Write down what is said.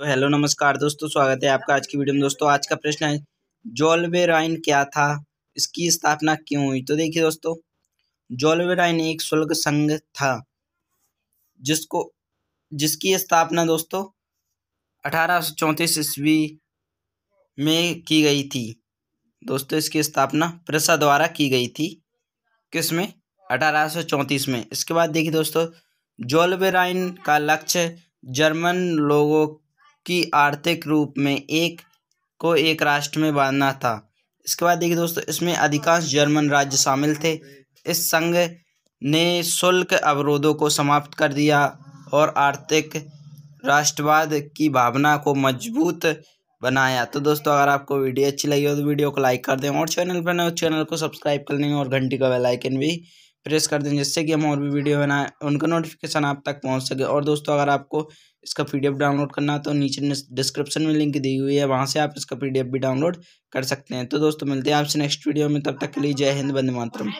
तो हेलो नमस्कार दोस्तों स्वागत है आपका आज की वीडियो में दोस्तों आज का प्रश्न है जोलवेराइन क्या था इसकी स्थापना क्यों हुई तो देखिए दोस्तों जोलवेराइन एक शुल्क संघ था जिसको जिसकी स्थापना दोस्तों अठारह ईस्वी में की गई थी दोस्तों इसकी स्थापना प्रसा द्वारा की गई थी किस में अठारह में इसके बाद देखिए दोस्तों जोलवेराइन का लक्ष्य जर्मन लोगों कि आर्थिक रूप में एक को एक राष्ट्र में बांधना था इसके बाद देखिए दोस्तों इसमें अधिकांश जर्मन राज्य शामिल थे इस संघ ने शुल्क अवरोधों को समाप्त कर दिया और आर्थिक राष्ट्रवाद की भावना को मजबूत बनाया तो दोस्तों अगर आपको वीडियो अच्छी लगी हो तो वीडियो को लाइक कर दें और चैनल पर नए तो चैनल को सब्सक्राइब कर लेंगे और घंटी का बेलाइकन भी प्रेस कर दें जिससे कि हम और भी वीडियो बनाएं उनका नोटिफिकेशन आप तक पहुंच सके और दोस्तों अगर आपको इसका पीडीएफ डाउनलोड करना तो नीचे डिस्क्रिप्शन में लिंक दी हुई है वहाँ से आप इसका पीडीएफ भी डाउनलोड कर सकते हैं तो दोस्तों मिलते हैं आपसे नेक्स्ट वीडियो में तब तक के लिए जय हिंद बंद मातरम